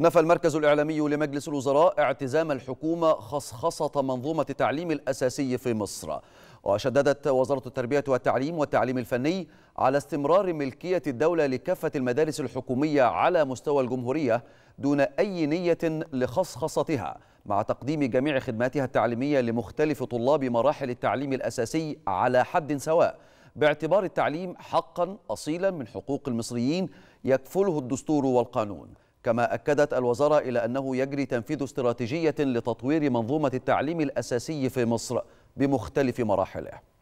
نفى المركز الإعلامي لمجلس الوزراء اعتزام الحكومة خصخصة منظومة التعليم الأساسي في مصر وشددت وزارة التربية والتعليم والتعليم الفني على استمرار ملكية الدولة لكافة المدارس الحكومية على مستوى الجمهورية دون أي نية لخصخصتها مع تقديم جميع خدماتها التعليمية لمختلف طلاب مراحل التعليم الأساسي على حد سواء باعتبار التعليم حقا أصيلا من حقوق المصريين يكفله الدستور والقانون كما أكدت الوزارة إلى أنه يجري تنفيذ استراتيجية لتطوير منظومة التعليم الأساسي في مصر بمختلف مراحله